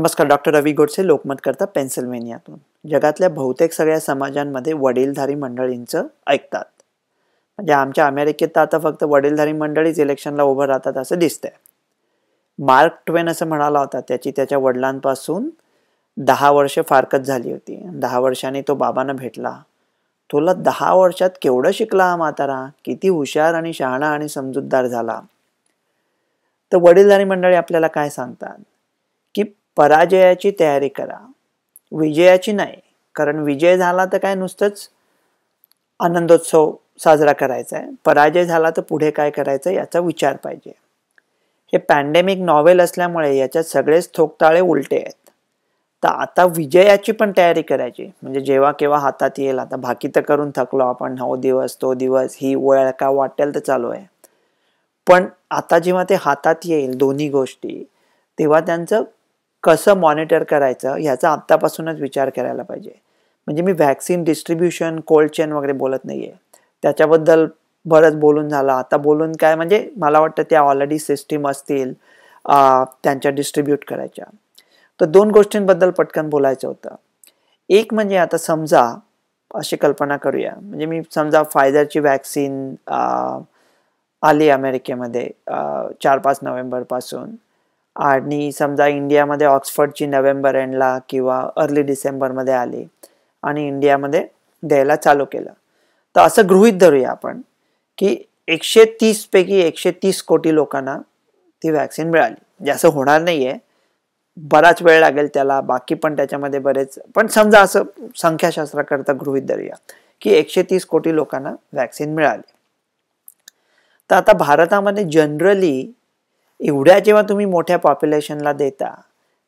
नमस्कार डॉक्टर रवी गोडसे लोकमत करता पेन्सिल्वेनियातून जगातल्या बहुतेक सगळ्या समाजांमध्ये वडीलधारी मंडळींचं ऐकतात म्हणजे आमच्या अमेरिकेत तर आता फक्त वडीलधारी मंडळीच इलेक्शनला उभं राहतात असं दिसतंय मार्क ट्वेन असं म्हणाला होता त्याची त्याच्या वडिलांपासून दहा वर्ष फारकत झाली होती दहा वर्षांनी तो बाबांना भेटला तुला दहा वर्षात केवढं शिकला हा म्हातारा किती हुशार आणि शहाणा आणि समजूतदार झाला तर वडीलधारी मंडळी आपल्याला काय सांगतात की पराजयाची तयारी करा विजयाची नाही कारण विजय झाला तर काय नुसतंच आनंदोत्सव साजरा करायचा आहे पराजय झाला तर पुढे काय करायचं याचा विचार पाहिजे हे पॅन्डेमिक नॉवेल असल्यामुळे याच्यात सगळेच थोकताळे उलटे आहेत तर आता विजयाची पण तयारी करायची म्हणजे जेव्हा केव्हा हातात येईल आता भाकी तर करून थकलो आपण हो दिवस तो दिवस ही वेळ का वाटेल तर चालू आहे पण आता जेव्हा ते हातात येईल दोन्ही गोष्टी तेव्हा त्यांचं कसं मॉनिटर करायचं ह्याचा आत्तापासूनच विचार करायला पाहिजे म्हणजे मी व्हॅक्सिन डिस्ट्रीब्युशन कोल्ड चेन वगैरे बोलत नाही आहे त्याच्याबद्दल बरंच बोलून झालं आता बोलून काय म्हणजे मला वाटतं त्या ऑलरेडी सिस्टीम असतील त्यांच्या डिस्ट्रीब्यूट करायच्या तर दोन गोष्टींबद्दल पटकन बोलायचं होतं एक म्हणजे आता समजा अशी कल्पना करूया म्हणजे मी समजा फायझरची वॅक्सिन आली अमेरिकेमध्ये चार पाच नोव्हेंबरपासून आणि समजा इंडियामध्ये ऑक्सफर्डची नोव्हेंबर एंडला किंवा अर्ली डिसेंबरमध्ये आली आणि इंडियामध्ये द्यायला चालू केलं तर असं गृहित धरूया आपण की एकशे तीसपैकी एकशे तीस कोटी लोकांना ती व्हॅक्सिन मिळाली जास्त असं होणार नाही आहे बराच वेळ लागेल त्याला बाकी पण त्याच्यामध्ये बरेच पण समजा असं संख्याशास्त्राकरता गृहित धरूया की एकशे तीस कोटी लोकांना व्हॅक्सिन मिळाली तर आता भारतामध्ये जनरली एवढ्या जेव्हा तुम्ही मोठ्या पॉप्युलेशनला देता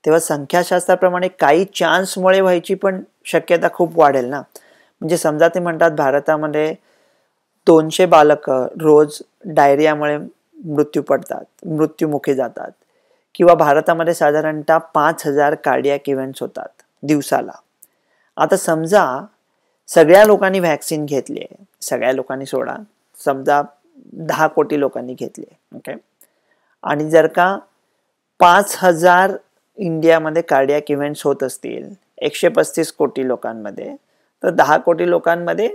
तेव्हा संख्याशास्त्राप्रमाणे काही चान्समुळे व्हायची पण शक्यता खूप वाढेल ना म्हणजे समजा ते म्हणतात भारतामध्ये दोनशे बालक रोज डायरियामुळे मृत्यू पडतात मृत्यूमुखी जातात किंवा भारतामध्ये साधारणतः पाच हजार कार्डियाक इव्हेंट्स होतात दिवसाला आता समजा सगळ्या लोकांनी व्हॅक्सिन घेतली आहे सगळ्या लोकांनी सोडा समजा दहा कोटी लोकांनी घेतली ओके आणि जर का पाच हजार इंडियामध्ये कार्डियाक इव्हेंट्स होत असतील एकशे पस्तीस कोटी लोकांमध्ये तर दहा कोटी लोकांमध्ये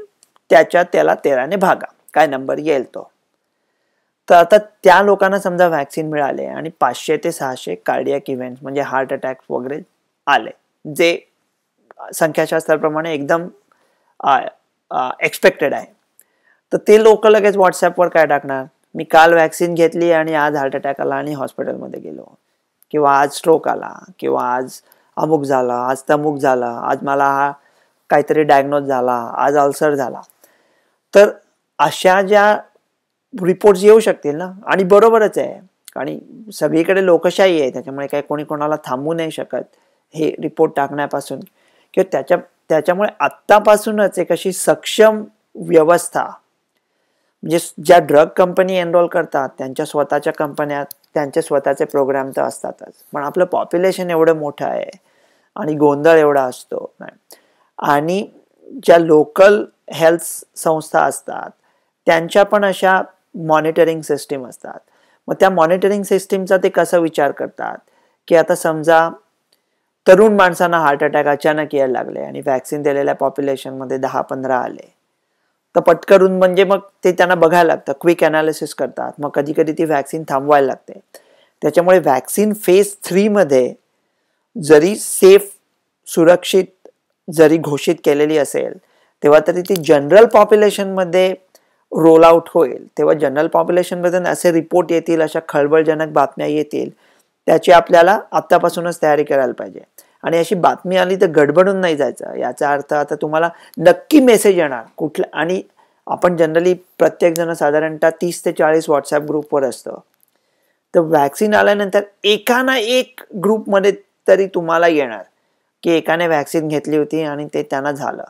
त्याच्या त्याला तेराने भागा काय नंबर येईल तो तर आता त्या लोकांना समजा व्हॅक्सिन मिळाले आणि पाचशे ते सहाशे कार्डियाक इव्हेंट्स म्हणजे हार्ट अटॅक वगैरे आले जे संख्याशास्त्राप्रमाणे एकदम एक्सपेक्टेड आहे तर ते लोक लगेच व्हॉट्सॲपवर काय टाकणार मी काल वॅक्सिन घेतली आणि आज हार्ट अटॅक आला आणि हॉस्पिटलमध्ये गेलो किंवा आज स्ट्रोक आला किंवा आज अमुक झाला आज तमुक झाला आज मला हा काहीतरी डायग्नोज झाला आज अल्सर झाला तर अशा ज्या रिपोर्ट्स येऊ शकतील ना आणि बरोबरच आहे आणि सगळीकडे लोकशाही आहे त्याच्यामुळे काही कोणी कोणाला थांबू नाही शकत हे रिपोर्ट टाकण्यापासून किंवा त्याच्या त्याच्यामुळे आत्तापासूनच एक अशी सक्षम व्यवस्था म्हणजे ज्या ड्रग कंपनी एनरोल करतात त्यांच्या स्वतःच्या कंपन्या त्यांचे स्वतःचे प्रोग्राम तर असतातच पण आपलं पॉप्युलेशन एवढं मोठं आहे आणि गोंधळ एवढा असतो आणि ज्या लोकल हेल्थ संस्था असतात त्यांच्या पण अशा मॉनिटरिंग सिस्टीम असतात मग त्या मॉनिटरिंग सिस्टीमचा ते कसा विचार करतात की आता समजा तरुण माणसांना हार्ट अटॅक अचानक यायला लागले आणि व्हॅक्सिन दिलेल्या पॉप्युलेशनमध्ये दहा पंधरा आले तर पटकरून म्हणजे मग ते त्यांना बघायला लागतं क्विक ॲनालिसिस करतात मग कधी कधी ती व्हॅक्सिन थांबवायला लागते त्याच्यामुळे व्हॅक्सिन फेज थ्रीमध्ये जरी सेफ सुरक्षित जरी घोषित केलेली असेल तेव्हा तरी ती जनरल पॉप्युलेशनमध्ये रोल आउट होईल तेव्हा जनरल पॉप्युलेशनमधून असे रिपोर्ट येतील अशा खळबळजनक बातम्या येतील त्याची आपल्याला आत्तापासूनच तयारी करायला पाहिजे आणि अशी बातमी आली तर गडबडून नाही जायचं याचा अर्थ आता तुम्हाला नक्की मेसेज येणार कुठला आणि आपण जनरली प्रत्येकजण साधारणतः तीस ते चाळीस व्हॉट्सॲप ग्रुपवर असतं तर व्हॅक्सिन आल्यानंतर एका ना एक ग्रुपमध्ये तरी तुम्हाला येणार की एकाने व्हॅक्सिन घेतली होती आणि ते त्यांना झालं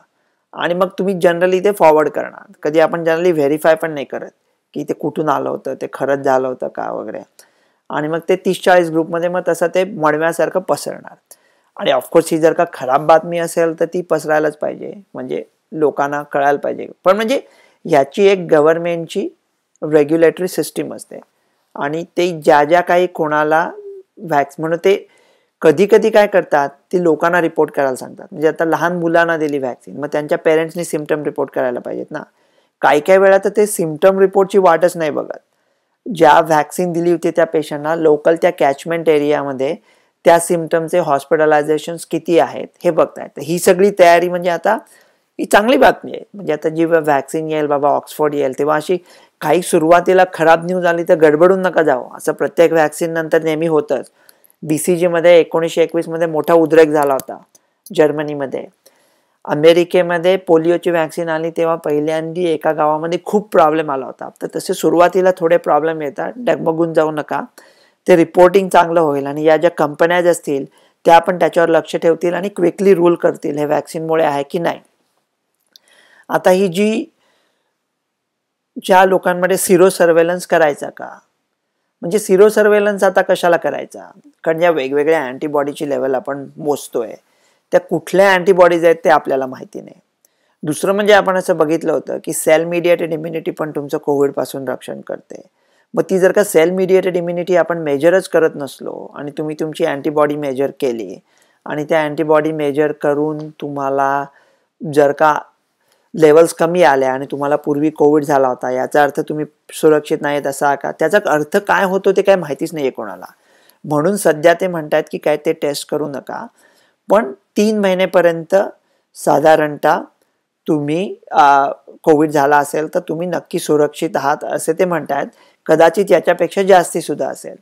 आणि मग तुम्ही जनरली ते फॉरवर्ड करणार कधी आपण जनरली व्हेरीफाय पण नाही करत की ते कुठून आलं होतं ते खरंच झालं होतं का वगैरे आणि मग ते तीस चाळीस ग्रुपमध्ये मग तसं ते मडव्यासारखं पसरणार आणि ऑफकोर्स ही जर का खराब बातमी असेल तर ती पसरायलाच पाहिजे म्हणजे लोकांना कळायला पाहिजे पण म्हणजे ह्याची एक गव्हर्नमेंटची रेग्युलेटरी सिस्टीम असते आणि ते ज्या ज्या काही कोणाला व्हॅक्स म्हणून ते कधी कधी काय करतात ते लोकांना रिपोर्ट करायला सांगतात म्हणजे आता लहान मुलांना दिली व्हॅक्सिन मग त्यांच्या पेरेंट्सनी सिमटम रिपोर्ट करायला पाहिजेत ना काही काही वेळा तर ते सिमटम रिपोर्टची वाटच नाही बघत ज्या व्हॅक्सिन दिली होती त्या पेशंटना लोकल त्या कॅचमेंट एरियामध्ये त्या सिमटमचे हॉस्पिटलायझेशन किती आहेत हे बघतायत तर ही सगळी तयारी म्हणजे आता ही चांगली बातमी आहे म्हणजे आता जी व्हॅक्सिन येईल बाबा ऑक्सफोर्ड येईल तेव्हा अशी काही सुरुवातीला खराब न्यूज आली तर गडबडून नका जावं असं प्रत्येक व्हॅक्सिन नंतर नेहमी होतंच बी सी जीमध्ये एकोणीसशे एकवीसमध्ये मोठा उद्रेक झाला होता जर्मनीमध्ये अमेरिकेमध्ये पोलिओची व्हॅक्सिन आली तेव्हा पहिल्यांदा एका गावामध्ये खूप प्रॉब्लेम आला होता तर तसे सुरुवातीला थोडे प्रॉब्लेम येतात डगमगून जाऊ नका ते रिपोर्टिंग चांगलं होईल आणि या ज्या कंपन्याज असतील त्या पण त्याच्यावर लक्ष ठेवतील आणि क्विकली रूल करतील हे व्हॅक्सिनमुळे आहे की नाही आता ही जी ज्या लोकांमध्ये सिरो सर्वेलन्स करायचा का म्हणजे सिरो सर्वेलन्स आता कशाला करायचा कारण ज्या वेगवेगळ्या अँटीबॉडीची लेवल आपण मोजतोय त्या कुठल्या अँटीबॉडीज आहेत ते आपल्याला माहिती नाही दुसरं म्हणजे आपण असं बघितलं होतं की सेल मीडियाटेड इम्युनिटी पण तुमचं कोविडपासून रक्षण करते मग ती जर का सेल मिडिएटेड इम्युनिटी आपण मेजरच करत नसलो आणि तुम्ही तुमची अँटीबॉडी मेजर केली आणि त्या अँटीबॉडी मेजर करून तुम्हाला जर का लेवल्स कमी आल्या आणि तुम्हाला पूर्वी कोविड झाला होता याचा अर्थ तुम्ही सुरक्षित नाहीत असा का त्याचा अर्थ काय होतो ते काय माहितीच नाही आहे कोणाला म्हणून सध्या ते म्हणतात की काय ते टेस्ट करू नका पण तीन महिनेपर्यंत साधारणतः तुम्ही कोविड झाला असेल तर तुम्ही नक्की सुरक्षित आहात असे ते म्हणतात कदाचित याच्यापेक्षा जास्ती सुद्धा असेल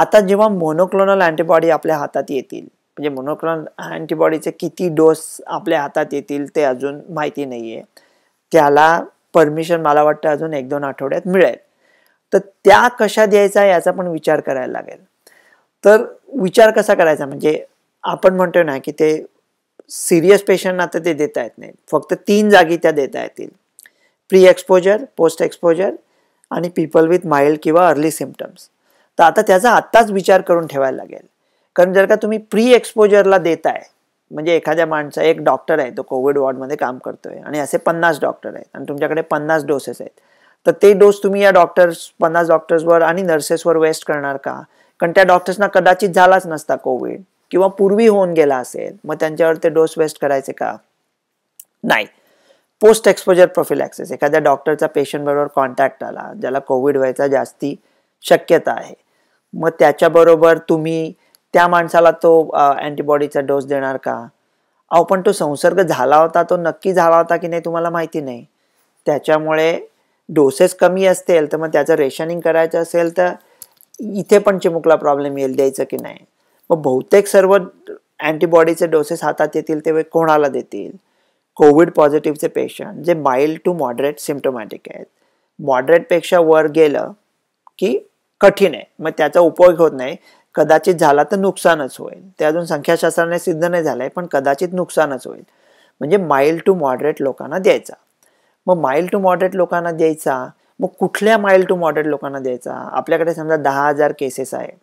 आता जेव्हा मोनोक्लोनल अँटीबॉडी आपल्या हातात येतील म्हणजे मोनोक्लोनल अँटीबॉडीचे किती डोस आपल्या हातात येतील ते अजून माहिती नाही आहे त्याला परमिशन मला वाटतं अजून एक दोन आठवड्यात मिळेल तर त्या कशा द्यायचा याचा पण विचार करायला लागेल तर विचार कसा करायचा म्हणजे आपण म्हणतो ना की ते सिरियस पेशंटना तर ते देता येत नाही फक्त तीन जागी त्या देता येतील प्री एक्सपोजर पोस्ट एक्सपोजर आणि पीपल विथ माइल्ड किंवा अर्ली सिमटम्स तर आता त्याचा आत्ताच विचार करून ठेवायला लागेल कारण जर का तुम्ही प्री एक्सपोजरला देताय म्हणजे एखाद्या माणसा एक डॉक्टर आहे तो कोविड वॉर्डमध्ये काम करतोय आणि असे पन्नास डॉक्टर आहेत आणि तुमच्याकडे पन्नास डोसेस आहेत तर ते डोस तुम्ही या डॉक्टर्स पन्नास डॉक्टर्सवर आणि नर्सेसवर वेस्ट करणार का कारण त्या डॉक्टर्सना कदाचित झालाच नसता कोविड किंवा पूर्वी होऊन गेला असेल मग त्यांच्यावर ते डोस वेस्ट करायचे का नाही पोस्ट एक्सपोजर प्रोफिलॅक्सिस एखाद्या डॉक्टरचा पेशंटबरोबर कॉन्टॅक्ट आला ज्याला कोविड व्हायचा जास्ती शक्यता आहे मग त्याच्याबरोबर तुम्ही त्या माणसाला तो अँटीबॉडीचा डोस देणार का अहो पण तो संसर्ग झाला होता तो नक्की झाला होता की नाही तुम्हाला माहिती नाही त्याच्यामुळे डोसेस कमी असतील तर मग त्याचं रेशनिंग करायचं असेल तर इथे पण चिमुकला प्रॉब्लेम येईल द्यायचं की नाही मग बहुतेक सर्व अँटीबॉडीचे डोसेस हातात येतील ते कोणाला देतील कोविड पॉझिटिव्हचे पेशंट जे माइल्ड टू मॉडरेट सिम्टोमॅटिक आहेत मॉडरेटपेक्षा वर गेलं की कठीण आहे मग त्याचा उपयोग होत नाही कदाचित झाला तर नुकसानच होईल ते अजून संख्याशास्त्राने सिद्ध नाही झालं आहे पण कदाचित नुकसानच होईल म्हणजे माइल्ड टू मॉडरेट लोकांना द्यायचा मग माइल्ड टू मॉडरेट लोकांना द्यायचा मग कुठल्या माइल्ड टू मॉडरेट लोकांना द्यायचा आपल्याकडे समजा दहा हजार केसेस आहेत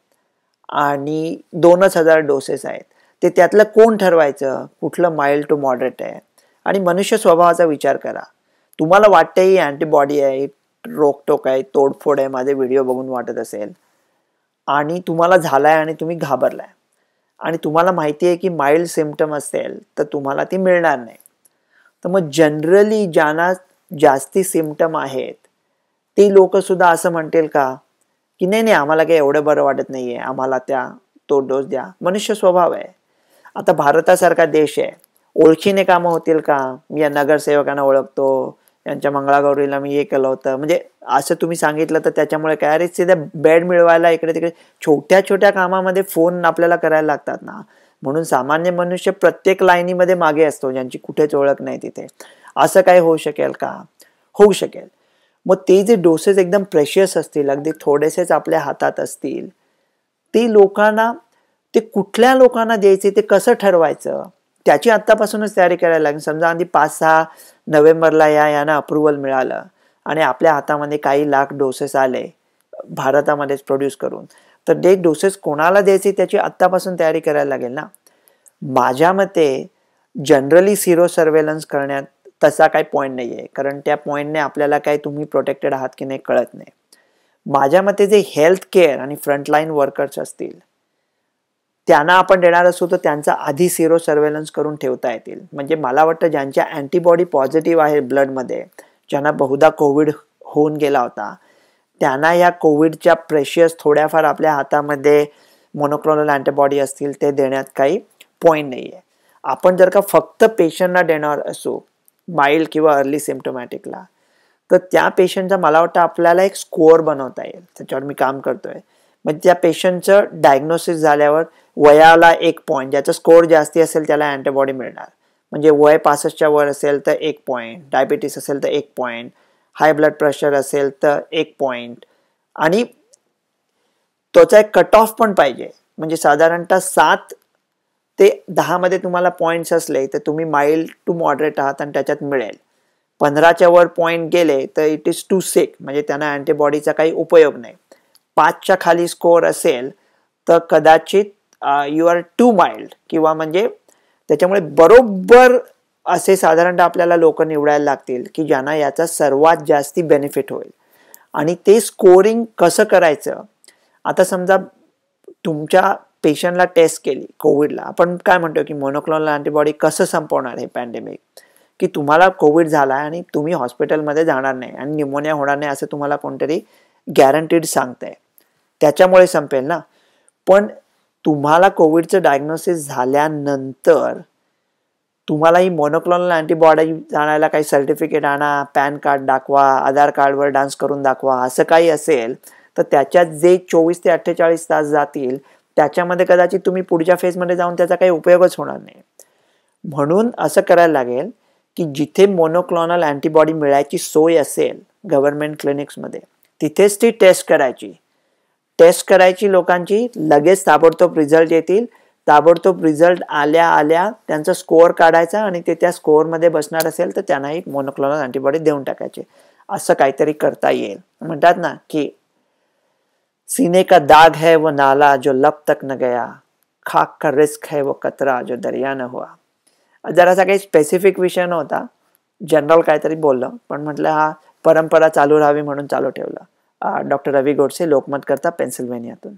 आणि दोनच हजार डोसेस आहेत ते त्यातलं कोण ठरवायचं कुठलं माइल्ड टू मॉडरेट आहे आणि मनुष्य स्वभावाचा विचार करा तुम्हाला वाटते ही अँटीबॉडी आहे रोकटोक आहे तोडफोड आहे माझे व्हिडिओ बघून वाटत असेल आणि तुम्हाला झाला आहे आणि तुम्ही घाबरलाय आणि तुम्हाला माहिती आहे की माइल्ड सिमटम असेल तर तुम्हाला ती मिळणार नाही तर मग जनरली ज्यांना जास्ती सिमटम आहेत ते लोकसुद्धा असं म्हणतील का की नाही नाही आम्हाला काही एवढं बरं वाटत नाही आहे आम्हाला त्या तो डोस द्या मनुष्य स्वभाव आहे आता भारतासारखा देश आहे ओळखीने कामं होतील का मी या नगरसेवकांना ओळखतो यांच्या मंगळागौरीला मी हे केलं होतं म्हणजे असं तुम्ही सांगितलं तर त्याच्यामुळे काय अरे सिध्या बेड मिळवायला इकडे तिकडे छोट्या छोट्या कामामध्ये फोन आपल्याला करायला लागतात ना म्हणून सामान्य मनुष्य प्रत्येक लाईनीमध्ये मागे असतो ज्यांची कुठेच ओळख नाही तिथे असं काय होऊ शकेल का होऊ शकेल मग ते जे डोसेस एकदम प्रेशियस असतील अगदी थोडेसेच आपल्या हातात असतील ते लोकांना ते कुठल्या लोकांना द्यायचे ते कसं ठरवायचं त्याची आत्तापासूनच तयारी करायला लागेल समजा आधी पाच सहा नोव्हेंबरला या यांना अप्रुव्हल मिळालं आणि आपल्या हातामध्ये काही लाख डोसेस आले भारतामध्येच प्रोड्यूस करून तर ते डोसेस कोणाला द्यायचे त्याची आत्तापासून तयारी करायला लागेल ना माझ्या मते जनरली सिरो सर्वेलन्स करण्यात तसा काही पॉईंट नाही आहे कारण त्या पॉईंटने आपल्याला काय तुम्ही प्रोटेक्टेड आहात की नाही कळत नाही माझ्या मते जे हेल्थ केअर आणि फ्रंटलाईन वर्कर्स असतील त्यांना आपण देणार असू तर त्यांचा आधी सिरो सर्वेलन्स करून ठेवता येतील म्हणजे मला वाटतं ज्यांच्या अँटीबॉडी पॉझिटिव्ह आहे ब्लडमध्ये ज्यांना बहुधा कोविड होऊन गेला होता त्यांना या कोविडच्या प्रेशियस थोड्याफार आपल्या हातामध्ये मोनोक्लोनल अँटीबॉडी असतील ते देण्यात काही पॉईंट नाही आहे आपण जर का फक्त पेशंटला देणार असू माइल्ड किंवा अर्ली सिमटोमॅटिकला तर त्या पेशंटचा मला वाटतं आपल्याला एक स्कोअर बनवता येईल त्याच्यावर मी काम करतोय म्हणजे त्या पेशंटचं डायग्नोसिस झाल्यावर वयाला एक पॉईंट ज्याचा स्कोर जास्ती असेल त्याला अँटीबॉडी मिळणार म्हणजे वय पासष्टच्या वर असेल तर एक पॉईंट डायबिटीस असेल तर एक पॉईंट हाय ब्लड प्रेशर असेल तर एक पॉईंट आणि त्याचा एक कट ऑफ पण पाहिजे म्हणजे साधारणतः सात ते दहामध्ये तुम्हाला पॉईंट्स असले तर तुम्ही माइल्ड टू मॉडरेट आहात आणि त्याच्यात मिळेल पंधराच्या वर पॉईंट गेले तर इट इज टू सेक म्हणजे त्यांना अँटीबॉडीचा काही उपयोग नाही पाचच्या खाली स्कोअर असेल तर कदाचित यू आर टू माइल्ड किंवा म्हणजे त्याच्यामुळे बरोबर असे साधारणतः आपल्याला लोक निवडायला लागतील की ज्यांना याचा सर्वात जास्ती बेनिफिट होईल आणि ते स्कोरिंग कसं करायचं आता समजा तुमच्या पेशंटला टेस्ट केली कोविडला आपण काय म्हणतो की मोनोक्लोनल अँटीबॉडी कसं संपवणार हे पॅन्डेमिक की तुम्हाला कोविड झाला आहे आणि तुम्ही हॉस्पिटलमध्ये जाणार नाही आणि न्यूमोनिया होणार नाही असं तुम्हाला कोणतरी गॅरंटीड सांगताय त्याच्यामुळे संपेल ना पण तुम्हाला कोविडचं डायग्नोसिस झाल्यानंतर तुम्हाला ही मोनोक्लोनल अँटीबॉडी आणायला काही सर्टिफिकेट आणा पॅन कार्ड दाखवा आधार कार्डवर डान्स करून दाखवा असं काही असेल तर त्याच्यात जे चोवीस ते अठ्ठेचाळीस तास जातील त्याच्यामध्ये कदाचित तुम्ही पुढच्या फेजमध्ये जाऊन त्याचा काही उपयोगच होणार नाही म्हणून असं करायला लागेल की जिथे मोनोक्लोनल अँटीबॉडी मिळायची सोय असेल गव्हर्नमेंट क्लिनिक्समध्ये तिथेच ती टेस्ट करायची टेस्ट करायची लोकांची लगेच ताबडतोब रिझल्ट येतील ताबडतोब रिझल्ट आल्या आल्या त्यांचा स्कोअर काढायचा आणि ते त्या स्कोअरमध्ये बसणार असेल तर त्यांना एक मोनोक्लोनल अँटीबॉडी देऊन टाकायचे असं काहीतरी करता येईल म्हणतात ना की सीने का दाग है व नाला जो लप तक न गया खाक का रिस्क है व कचरा जो दर्या न हुआ जरासा काही स्पेसिफिक विषय नव्हता जनरल काहीतरी बोललं पण म्हटलं हा परंपरा चालू राहावी म्हणून चालू ठेवला डॉक्टर रवी गोडसे लोकमत करता पेन्सिल्वेनियातून